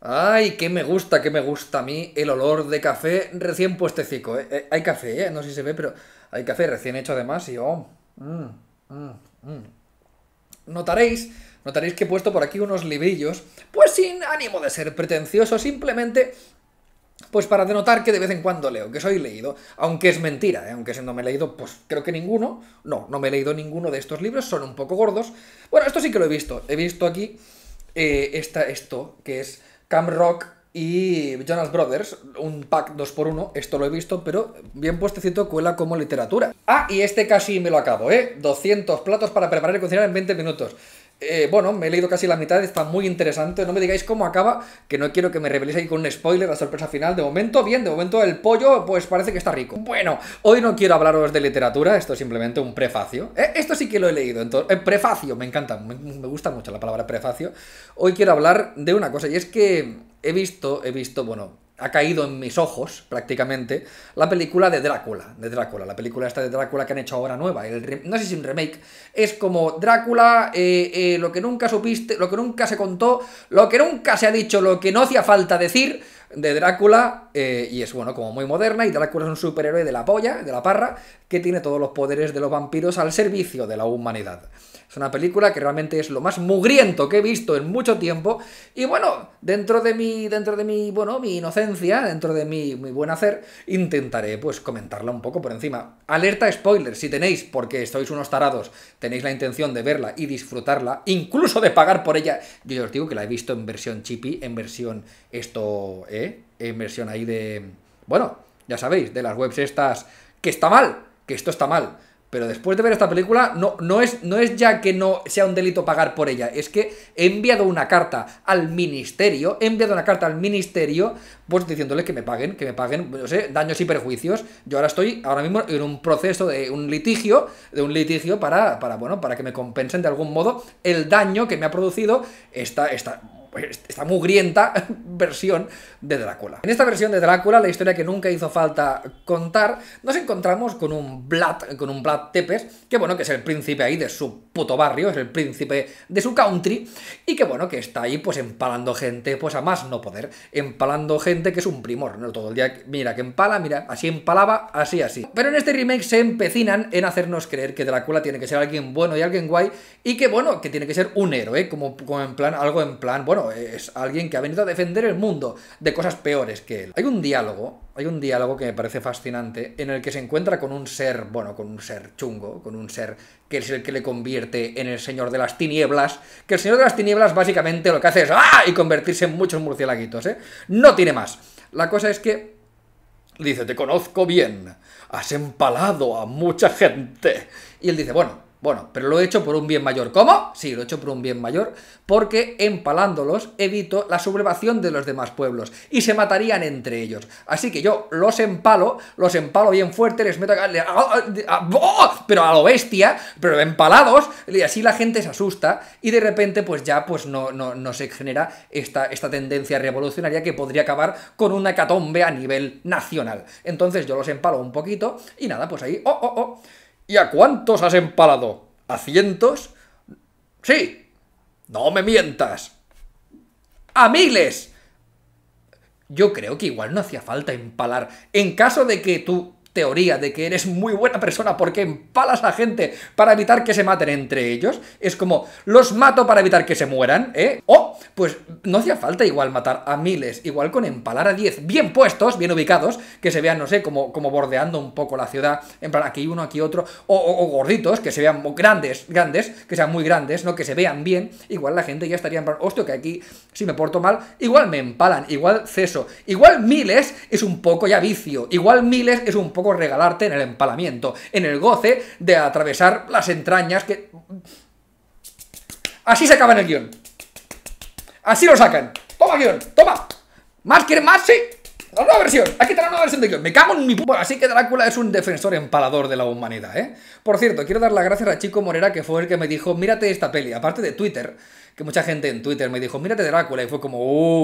Ay, ¡Qué me gusta, qué me gusta a mí el olor de café recién puestecico. Eh. ¿eh? hay café, ¿eh? no sé si se ve, pero hay café recién hecho además y oh. Mm, mm, mm. Notaréis, notaréis que he puesto por aquí unos librillos, pues sin ánimo de ser pretencioso, simplemente pues para denotar que de vez en cuando leo, que soy leído, aunque es mentira, eh, aunque si no me he leído, pues creo que ninguno, no, no me he leído ninguno de estos libros, son un poco gordos. Bueno, esto sí que lo he visto, he visto aquí eh, esto, que es Cam Rock y Jonas Brothers, un pack 2x1, esto lo he visto, pero bien puestecito cuela como literatura. Ah, y este casi me lo acabo, ¿eh? 200 platos para preparar y cocinar en 20 minutos. Eh, bueno, me he leído casi la mitad, está muy interesante. No me digáis cómo acaba, que no quiero que me reveléis ahí con un spoiler, la sorpresa final. De momento, bien, de momento el pollo, pues parece que está rico. Bueno, hoy no quiero hablaros de literatura, esto es simplemente un prefacio. Eh, esto sí que lo he leído, entonces, eh, prefacio, me encanta, me gusta mucho la palabra prefacio. Hoy quiero hablar de una cosa, y es que he visto, he visto, bueno, ha caído en mis ojos prácticamente la película de Drácula, de Drácula, la película esta de Drácula que han hecho ahora nueva, el, no sé si un remake, es como Drácula, eh, eh, lo que nunca supiste, lo que nunca se contó, lo que nunca se ha dicho, lo que no hacía falta decir de Drácula, eh, y es bueno, como muy moderna, y Drácula es un superhéroe de la polla, de la parra, que tiene todos los poderes de los vampiros al servicio de la humanidad. Es una película que realmente es lo más mugriento que he visto en mucho tiempo. Y bueno, dentro de mi, dentro de mi, bueno, mi inocencia, dentro de mi, mi buen hacer, intentaré pues comentarla un poco por encima. Alerta spoiler, si tenéis, porque sois unos tarados, tenéis la intención de verla y disfrutarla, incluso de pagar por ella. Yo os digo que la he visto en versión chippy, en versión esto, ¿eh? En versión ahí de... Bueno, ya sabéis, de las webs estas que está mal, que esto está mal. Pero después de ver esta película, no, no, es, no es ya que no sea un delito pagar por ella, es que he enviado una carta al ministerio, he enviado una carta al ministerio, pues diciéndole que me paguen, que me paguen, no sé, daños y perjuicios. Yo ahora estoy ahora mismo en un proceso de un litigio, de un litigio para, para bueno, para que me compensen de algún modo el daño que me ha producido esta, esta pues, esta mugrienta versión de Drácula. En esta versión de Drácula, la historia que nunca hizo falta contar, nos encontramos con un Vlad, con un Vlad Tepes, que bueno, que es el príncipe ahí de su puto barrio, es el príncipe de su country, y que bueno, que está ahí pues empalando gente, pues a más no poder, empalando gente que es un primor, ¿no? Todo el día, mira, que empala, mira, así empalaba, así, así. Pero en este remake se empecinan en hacernos creer que Drácula tiene que ser alguien bueno y alguien guay, y que bueno, que tiene que ser un héroe, como, como en plan, algo en plan, bueno, es alguien que ha venido a defender el mundo de cosas peores que él. Hay un diálogo hay un diálogo que me parece fascinante en el que se encuentra con un ser, bueno, con un ser chungo, con un ser que es el que le convierte en el señor de las tinieblas, que el señor de las tinieblas básicamente lo que hace es ¡ah! y convertirse en muchos murciélaguitos, ¿eh? No tiene más. La cosa es que dice, te conozco bien, has empalado a mucha gente. Y él dice, bueno, bueno, pero lo he hecho por un bien mayor. ¿Cómo? Sí, lo he hecho por un bien mayor, porque empalándolos evito la sublevación de los demás pueblos y se matarían entre ellos. Así que yo los empalo, los empalo bien fuerte, les meto... Ah, ah, pero a lo bestia, pero empalados, y así la gente se asusta y de repente pues ya pues no, no, no se genera esta, esta tendencia revolucionaria que podría acabar con una hecatombe a nivel nacional. Entonces yo los empalo un poquito y nada, pues ahí... ¡Oh, oh, oh! ¿Y a cuántos has empalado? ¿A cientos? Sí. No me mientas. A miles. Yo creo que igual no hacía falta empalar. En caso de que tú teoría de que eres muy buena persona porque empalas a gente para evitar que se maten entre ellos. Es como, los mato para evitar que se mueran, ¿eh? O, pues no hacía falta igual matar a miles, igual con empalar a 10 bien puestos, bien ubicados, que se vean, no sé, como, como bordeando un poco la ciudad, en plan aquí uno, aquí otro, o, o gorditos, que se vean grandes, grandes, que sean muy grandes, ¿no? Que se vean bien, igual la gente ya estaría en plan, hostia, que aquí si me porto mal, igual me empalan, igual ceso, igual miles es un poco ya vicio, igual miles es un poco regalarte en el empalamiento, en el goce de atravesar las entrañas que... Así se acaba en el guión. Así lo sacan. Toma guión, toma. ¿Más quiere más? Sí. La nueva versión, aquí está la nueva versión de guión. Me cago en mi puta. Así que Drácula es un defensor empalador de la humanidad, ¿eh? Por cierto, quiero dar las gracias a Chico Morera, que fue el que me dijo, mírate esta peli, aparte de Twitter que mucha gente en Twitter me dijo, mírate Drácula, y fue como,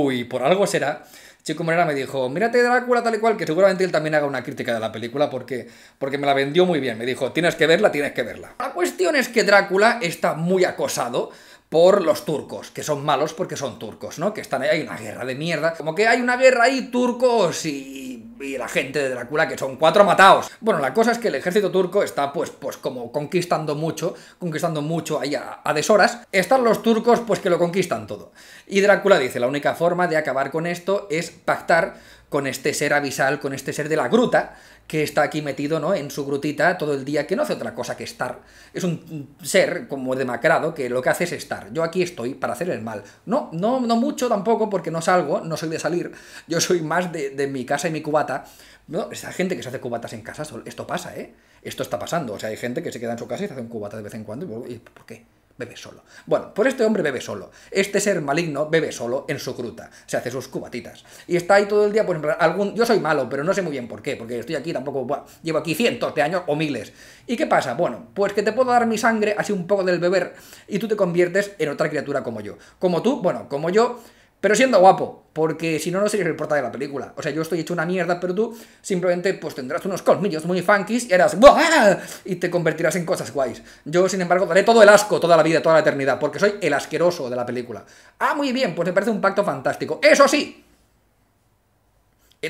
uy, por algo será. Chico Morena me dijo, mírate Drácula tal y cual, que seguramente él también haga una crítica de la película porque, porque me la vendió muy bien. Me dijo, tienes que verla, tienes que verla. La cuestión es que Drácula está muy acosado por los turcos, que son malos porque son turcos, ¿no? Que están ahí, hay una guerra de mierda. Como que hay una guerra ahí, turcos y, la gente de Drácula, que son cuatro mataos Bueno, la cosa es que el ejército turco está pues, pues como conquistando mucho, conquistando mucho ahí a, a deshoras. Están los turcos pues que lo conquistan todo. Y Drácula dice, la única forma de acabar con esto es pactar con este ser abisal, con este ser de la gruta, que está aquí metido ¿no? en su grutita todo el día, que no hace otra cosa que estar. Es un ser como demacrado que lo que hace es estar. Yo aquí estoy para hacer el mal. No, no, no mucho tampoco porque no salgo, no soy de salir. Yo soy más de, mi casa y mi cubata. No, esa gente que se hace cubatas en casa, esto pasa, ¿eh? Esto está pasando. O sea, hay gente que se queda en su casa y se hace un cubata de vez en cuando. ¿Y por qué? bebe solo. Bueno, pues este hombre bebe solo. Este ser maligno bebe solo en su gruta. Se hace sus cubatitas. Y está ahí todo el día, pues algún... Yo soy malo, pero no sé muy bien por qué, porque estoy aquí tampoco... llevo aquí cientos de años o miles. ¿Y qué pasa? Bueno, pues que te puedo dar mi sangre, así un poco del beber, y tú te conviertes en otra criatura como yo. Como tú, bueno, como yo pero siendo guapo, porque si no, no serías el portal de la película. O sea, yo estoy hecho una mierda, pero tú simplemente pues tendrás unos colmillos muy funkies y harás ¡buah! y te convertirás en cosas guays. Yo, sin embargo, daré todo el asco toda la vida, toda la eternidad, porque soy el asqueroso de la película. Ah, muy bien, pues me parece un pacto fantástico. Eso sí,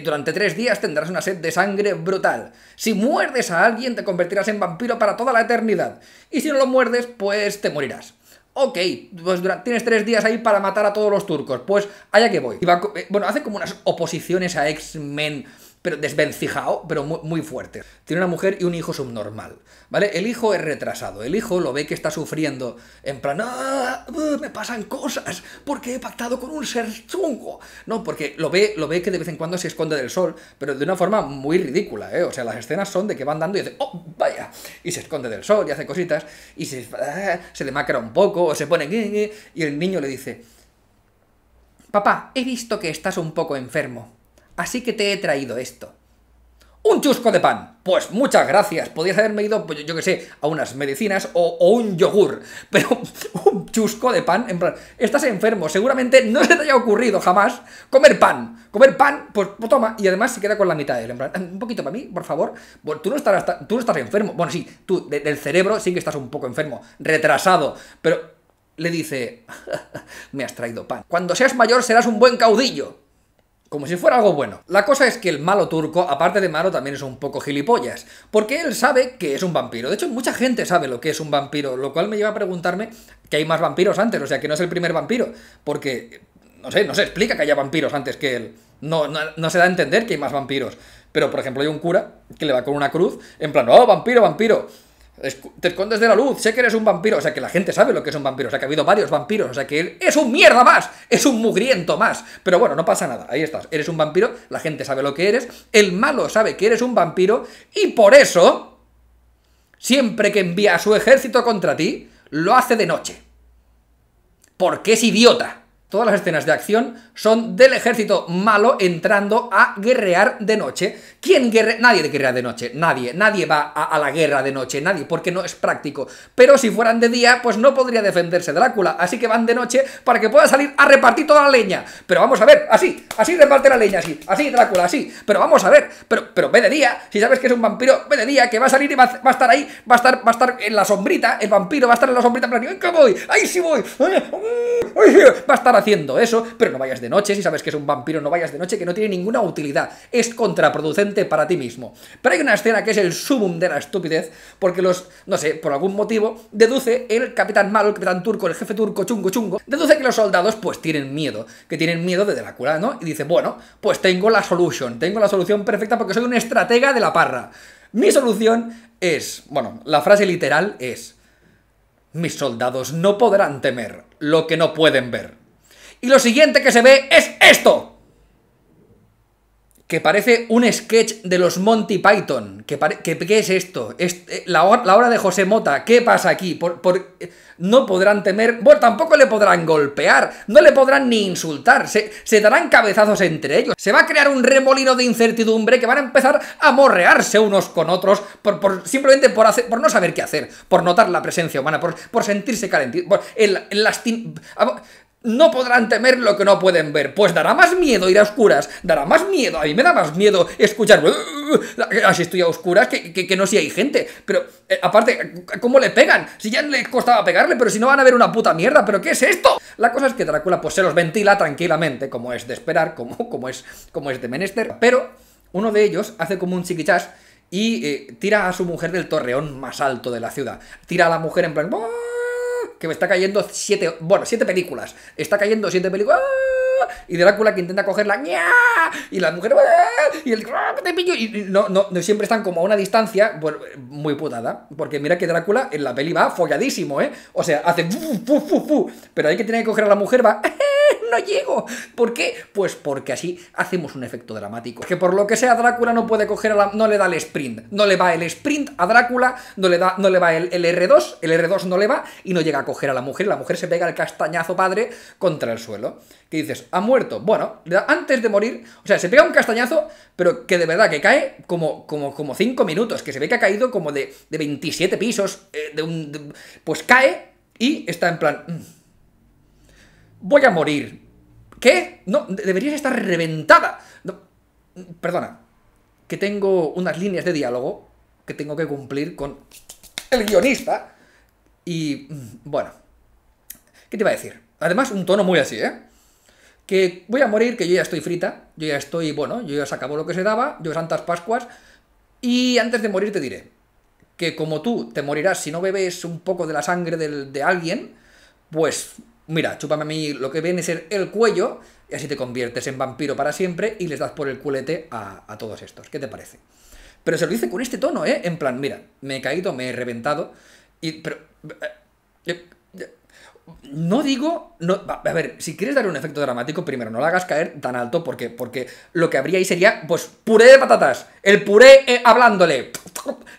durante tres días tendrás una sed de sangre brutal. Si muerdes a alguien, te convertirás en vampiro para toda la eternidad. Y si no lo muerdes, pues te morirás. Ok, pues tienes tres días ahí para matar a todos los turcos. Pues allá que voy. Eh, bueno, hace como unas oposiciones a X-Men pero desvencijado, pero muy, muy, fuerte. Tiene una mujer y un hijo subnormal, ¿vale? El hijo es retrasado, el hijo lo ve que está sufriendo, en plan, ¡Ah, uh, me pasan cosas, porque he pactado con un ser chungo. No, porque lo ve, lo ve que de vez en cuando se esconde del sol, pero de una forma muy ridícula, ¿eh? O sea, las escenas son de que van dando y dice, ¡oh, vaya! Y se esconde del sol y hace cositas, y se, ah, demacra un poco, o se pone, y el niño le dice, Papá, he visto que estás un poco enfermo. Así que te he traído esto. ¡Un chusco de pan! Pues muchas gracias. Podías haberme ido, pues, yo que sé, a unas medicinas o, un yogur. Pero un chusco de pan, en plan, estás enfermo. Seguramente no se te haya ocurrido jamás comer pan. Comer pan, pues, pues toma. Y además se queda con la mitad de él. En plan, ah, un poquito para mí, por favor. tú no estarás, tú no estás enfermo. Bueno, sí, tú del cerebro sí que estás un poco enfermo, retrasado. Pero le dice, me has traído pan. Cuando seas mayor serás un buen caudillo como si fuera algo bueno. La cosa es que el malo turco, aparte de malo, también es un poco gilipollas, porque él sabe que es un vampiro. De hecho, mucha gente sabe lo que es un vampiro, lo cual me lleva a preguntarme que hay más vampiros antes, o sea, que no es el primer vampiro, porque, no sé, no se explica que haya vampiros antes que él. No, no, se da a entender que hay más vampiros. Pero, por ejemplo, hay un cura que le va con una cruz, en plan, oh, vampiro, vampiro. Te escondes de la luz, sé que eres un vampiro. O sea, que la gente sabe lo que es un vampiro. O sea, que ha habido varios vampiros. O sea, que es un mierda más. Es un mugriento más. Pero bueno, no pasa nada. Ahí estás. Eres un vampiro, la gente sabe lo que eres. El malo sabe que eres un vampiro. Y por eso, siempre que envía a su ejército contra ti, lo hace de noche. Porque es idiota todas las escenas de acción son del ejército malo entrando a guerrear de noche. ¿Quién guerrea? Nadie de guerrea de noche, nadie. Nadie va a, la guerra de noche, nadie, porque no es práctico. Pero si fueran de día, pues no podría defenderse Drácula. Así que van de noche para que pueda salir a repartir toda la leña. Pero vamos a ver, así, así reparte la leña, así, así Drácula, así. Pero vamos a ver, pero, pero ve de día, si sabes que es un vampiro, ve de día, que va a salir y va, a estar ahí, va a estar, va a estar en la sombrita, el vampiro va a estar en la sombrita, plan, voy! Ahí sí voy! va a estar haciendo eso, pero no vayas de noche, si sabes que es un vampiro, no vayas de noche, que no tiene ninguna utilidad, es contraproducente para ti mismo. Pero hay una escena que es el sumum de la estupidez, porque los, no sé, por algún motivo, deduce el capitán malo, el capitán turco, el jefe turco chungo chungo, deduce que los soldados pues tienen miedo, que tienen miedo de cura, ¿no? Y dice, bueno, pues tengo la solución, tengo la solución perfecta porque soy un estratega de la parra. Mi solución es, bueno, la frase literal es, mis soldados no podrán temer lo que no pueden ver. Y lo siguiente que se ve es esto. Que parece un sketch de los Monty Python. ¿Qué, es esto? Es, eh, la, hora, de José Mota. ¿Qué pasa aquí? Por, no podrán temer... Bueno, tampoco le podrán golpear. No le podrán ni insultar. Se, darán cabezazos entre ellos. Se va a crear un remolino de incertidumbre que van a empezar a morrearse unos con otros por, simplemente por, no saber qué hacer. Por notar la presencia humana. Por, sentirse calentitos. El no podrán temer lo que no pueden ver, pues dará más miedo ir a oscuras, dará más miedo, a mí me da más miedo escuchar, así estoy a oscuras, que, no si hay gente, pero eh, aparte, ¿cómo le pegan? Si ya le costaba pegarle, pero si no van a ver una puta mierda, ¿pero qué es esto? La cosa es que Drácula pues se los ventila tranquilamente, como es de esperar, como, como, es, como es de menester, pero uno de ellos hace como un chiquichas y eh, tira a su mujer del torreón más alto de la ciudad, tira a la mujer en plan que me está cayendo siete, bueno, siete películas. Está cayendo siete películas. ¡ah! Y Drácula que intenta cogerla. Y la mujer. ¡ah! Y el. Te pillo. Y no, no, no siempre están como a una distancia. muy putada. Porque mira que Drácula en la peli va folladísimo, ¿eh? O sea, hace. Pero ahí que tiene que coger a la mujer, va. ¡eh! llego. ¿Por qué? Pues porque así hacemos un efecto dramático. Que por lo que sea, Drácula no puede coger a la... no le da el sprint. No le va el sprint a Drácula, no le, da, no le va el, R2, el R2 no le va y no llega a coger a la mujer. La mujer se pega el castañazo padre contra el suelo. Que dices, ha muerto. Bueno, antes de morir, o sea, se pega un castañazo, pero que de verdad que cae como 5 como, como minutos, que se ve que ha caído como de, 27 pisos, eh, de un, pues cae y está en plan... Mm, voy a morir, ¿Qué? No, deberías estar reventada. perdona, que tengo unas líneas de diálogo que tengo que cumplir con el guionista. Y mm, bueno, ¿qué te iba a decir? Además, un tono muy así, ¿eh? Que voy a morir, que yo ya estoy frita, yo ya estoy, bueno, yo ya se acabó lo que se daba, yo Santas Pascuas, y antes de morir te diré que como tú te morirás si no bebes un poco de la sangre de alguien, pues mira, chúpame a mí lo que viene a ser el cuello, y así te conviertes en vampiro para siempre y les das por el culete a, todos estos. ¿Qué te parece? Pero se lo dice con este tono, ¿eh? En plan, mira, me he caído, me he reventado, y... Pero... Eh, eh, eh, no digo. No, a ver, si quieres dar un efecto dramático, primero no lo hagas caer tan alto porque, porque lo que habría ahí sería, pues, puré de patatas. El puré hablándole.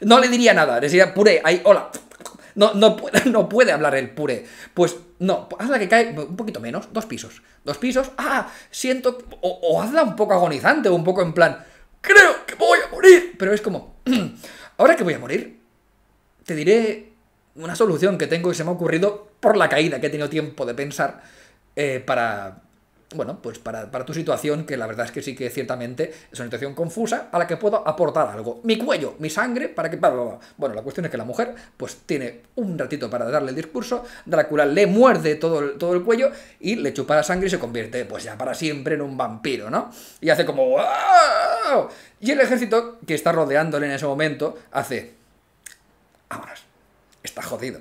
No le diría nada, le diría puré, ahí, hola no, puede, no puede hablar el puré. Pues no, hazla que cae un poquito menos, dos pisos. Dos pisos, ah, siento. O, hazla un poco agonizante, o un poco en plan, creo que voy a morir. Pero es como, ahora que voy a morir, te diré una solución que tengo y se me ha ocurrido por la caída que he tenido tiempo de pensar eh, para bueno, pues para, tu situación, que la verdad es que sí que ciertamente es una situación confusa, a la que puedo aportar algo. Mi cuello, mi sangre, para que... Bueno, la cuestión es que la mujer pues tiene un ratito para darle el discurso, Drácula le muerde todo el, todo el cuello y le chupa la sangre y se convierte pues ya para siempre en un vampiro, ¿no? Y hace como... Y el ejército que está rodeándole en ese momento hace... Vámonos, está jodido.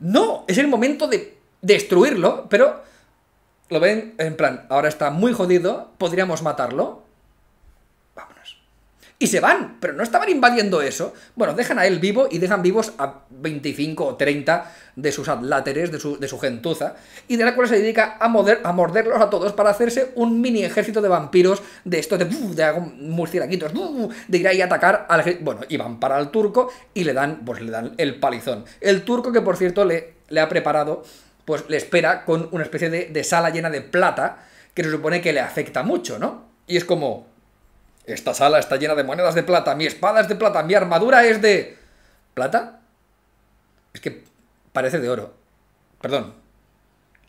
No, es el momento de destruirlo, pero lo ven en plan, ahora está muy jodido, podríamos matarlo. Vámonos. Y se van, pero no estaban invadiendo eso. Bueno, dejan a él vivo y dejan vivos a 25 o 30 de sus adláteres, de su, gentuza. Y gentuza. Y cual se dedica a, morderlos a todos para hacerse un mini ejército de vampiros de estos de, de, de de ir ahí a atacar al... Bueno, y van para el turco y le dan, pues le dan el palizón. El turco que, por cierto, le, le ha preparado pues le espera con una especie de, sala llena de plata que se supone que le afecta mucho, ¿no? Y es como, esta sala está llena de monedas de plata, mi espada es de plata, mi armadura es de... ¿Plata? Es que parece de oro. Perdón.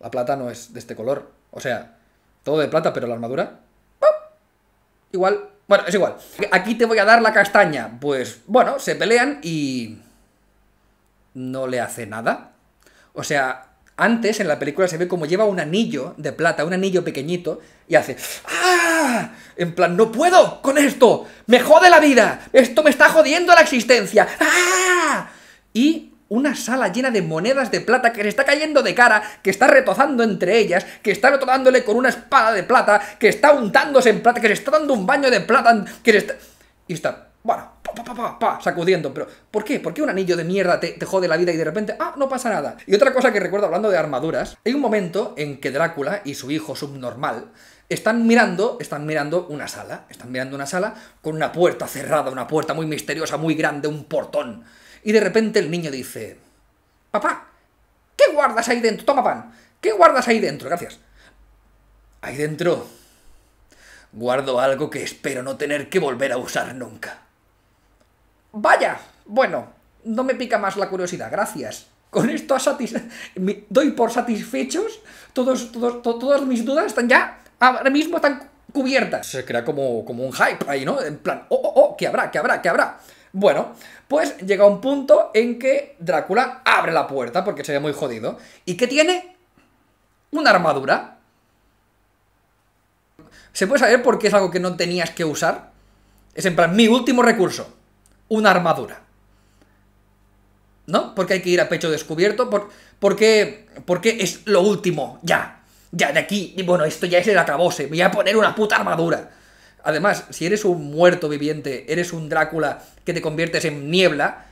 La plata no es de este color. O sea, todo de plata, pero la armadura... ¡pum! Igual. Bueno, es igual. Aquí te voy a dar la castaña. Pues bueno, se pelean y... No le hace nada. O sea, antes en la película se ve como lleva un anillo de plata, un anillo pequeñito, y hace ¡Ah! En plan, no puedo con esto, me jode la vida, esto me está jodiendo la existencia. ¡Ah! Y una sala llena de monedas de plata que le está cayendo de cara, que está retozando entre ellas, que está retozándole con una espada de plata, que está untándose en plata, que le está dando un baño de plata, que le está... Y está bueno, pa, pa, pa, pa, sacudiendo, pero ¿por qué? ¿Por qué un anillo de mierda te, te, jode la vida y de repente, ah, no pasa nada? Y otra cosa que recuerdo hablando de armaduras, hay un momento en que Drácula y su hijo subnormal están mirando, están mirando una sala, están mirando una sala con una puerta cerrada, una puerta muy misteriosa, muy grande, un portón. Y de repente el niño dice, papá, ¿qué guardas ahí dentro? Toma pan, ¿qué guardas ahí dentro? Gracias. Ahí dentro guardo algo que espero no tener que volver a usar nunca. Vaya, bueno, no me pica más la curiosidad, gracias. Con esto doy por satisfechos, todos, todas mis dudas están ya, ahora mismo están cubiertas. Se crea como, como un hype ahí, ¿no? En plan, oh, oh, oh, que habrá, que habrá, que habrá. Bueno, pues llega un punto en que Drácula abre la puerta porque se ve muy jodido. ¿Y qué tiene? Una armadura. ¿Se puede saber por qué es algo que no tenías que usar? Es en plan, mi último recurso una armadura. ¿No? Porque hay que ir a pecho descubierto, por, porque, porque es lo último, ya. Ya de aquí, y bueno, esto ya es el acabose, voy a poner una puta armadura. Además, si eres un muerto viviente, eres un Drácula que te conviertes en niebla,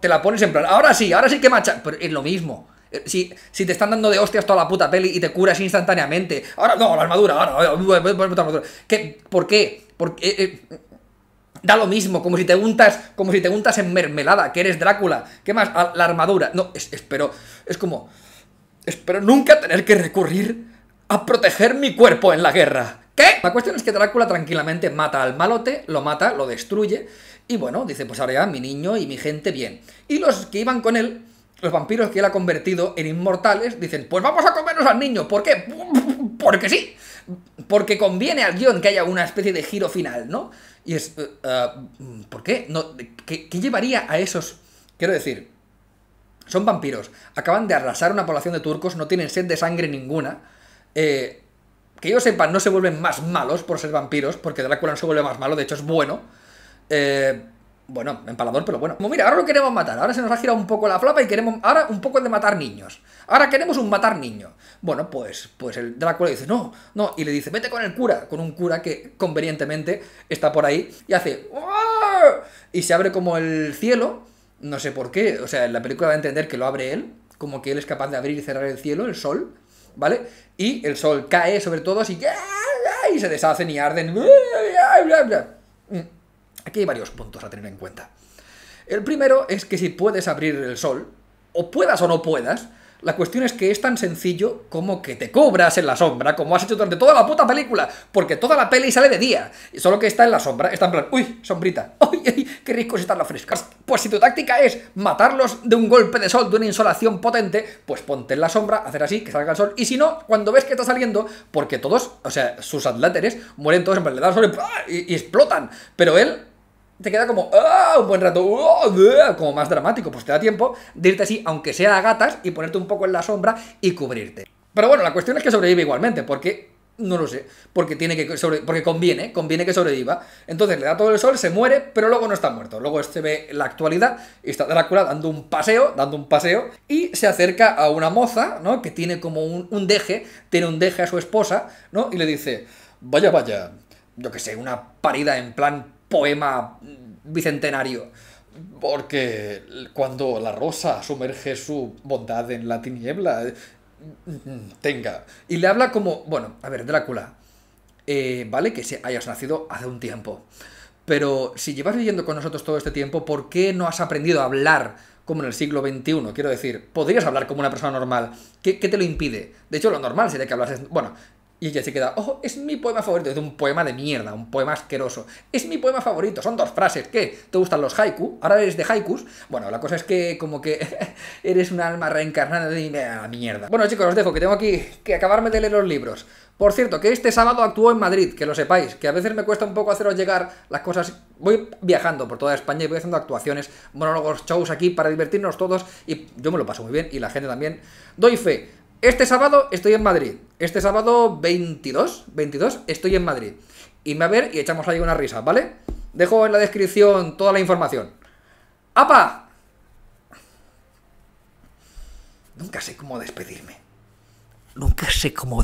te la pones en plan, ahora sí, ahora sí que macha. Pero es lo mismo. Si, si te están dando de hostias toda la puta peli y te curas instantáneamente, ahora no, la armadura, ahora, voy a poner puta armadura. ¿Qué? ¿Por qué? Porque, da lo mismo, como si te untas, como si te untas en mermelada, que eres Drácula, ¿qué más? la armadura. No, es, espero, es como, espero nunca tener que recurrir a proteger mi cuerpo en la guerra. ¿Qué? La cuestión es que Drácula tranquilamente mata al malote, lo mata, lo destruye, y bueno, dice, pues ahora ya mi niño y mi gente bien. Y los que iban con él, los vampiros que él ha convertido en inmortales, dicen, pues vamos a comernos al niño, ¿por qué? Porque sí porque conviene al guión que haya una especie de giro final, ¿no? Y es, eh, eh, ¿por qué? No, ¿qué, llevaría a esos? Quiero decir, son vampiros, acaban de arrasar una población de turcos, no tienen sed de sangre ninguna, eh, que yo sepa, no se vuelven más malos por ser vampiros, porque Drácula no se vuelve más malo, de hecho es bueno. Eh, bueno, empalador, pero bueno. mira, ahora lo queremos matar. Ahora se nos ha girado un poco la flapa y queremos. Ahora un poco de matar niños. Ahora queremos un matar niño. Bueno, pues, pues el Drácula dice, no, no. Y le dice, vete con el cura. Con un cura que convenientemente está por ahí. Y hace. Y se abre como el cielo. No sé por qué. O sea, en la película va a entender que lo abre él. Como que él es capaz de abrir y cerrar el cielo, el sol. ¿Vale? Y el sol cae sobre todos y. ¡Ah! Y se deshacen y arden. Aquí hay varios puntos a tener en cuenta. El primero es que si puedes abrir el sol, o puedas o no puedas, la cuestión es que es tan sencillo como que te cobras en la sombra, como has hecho durante toda la puta película, porque toda la peli sale de día, solo que está en la sombra, está en plan, uy, sombrita, uy, uy qué si están la fresca! Pues si tu táctica es matarlos de un golpe de sol, de una insolación potente, pues ponte en la sombra, hacer así, que salga el sol, y si no, cuando ves que está saliendo, porque todos, o sea, sus atláteres mueren todos en plan, le dan sol y explotan, pero él te queda como ¡ah! un buen rato, uh, ah, como más dramático, pues te da tiempo de irte así, aunque sea a gatas, y ponerte un poco en la sombra y cubrirte. Pero bueno, la cuestión es que sobrevive igualmente, porque no lo sé, porque tiene que sobre, porque conviene, conviene que sobreviva. Entonces le da todo el sol, se muere, pero luego no está muerto. Luego se este ve la actualidad y está cura dando un paseo, dando un paseo y se acerca a una moza, ¿no? Que tiene como un, un deje, tiene un deje a su esposa, ¿no? Y le dice, "Vaya, vaya, yo que sé, una parida en plan poema bicentenario. Porque cuando la rosa sumerge su bondad en la tiniebla, tenga. Y le habla como, bueno, a ver, Drácula, eh, vale que se hayas nacido hace un tiempo, pero si llevas viviendo con nosotros todo este tiempo, ¿por qué no has aprendido a hablar como en el siglo XXI? Quiero decir, podrías hablar como una persona normal. ¿Qué, qué te lo impide? De hecho, lo normal sería que hablases... Bueno, y ella se queda, ojo, oh, es mi poema favorito, es un poema de mierda, un poema asqueroso. Es mi poema favorito, son dos frases, ¿qué? ¿Te gustan los haiku? ¿Ahora eres de haikus? Bueno, la cosa es que como que eres un alma reencarnada de mierda. Bueno chicos, os dejo, que tengo aquí que acabarme de leer los libros. Por cierto, que este sábado actuó en Madrid, que lo sepáis, que a veces me cuesta un poco haceros llegar las cosas. Voy viajando por toda España y voy haciendo actuaciones, monólogos, shows aquí para divertirnos todos y yo me lo paso muy bien y la gente también. Doy fe, este sábado estoy en Madrid. Este sábado 22, 22 estoy en Madrid. me a ver y echamos ahí una risa, ¿vale? Dejo en la descripción toda la información. ¡Apa! Nunca sé cómo despedirme. Nunca sé cómo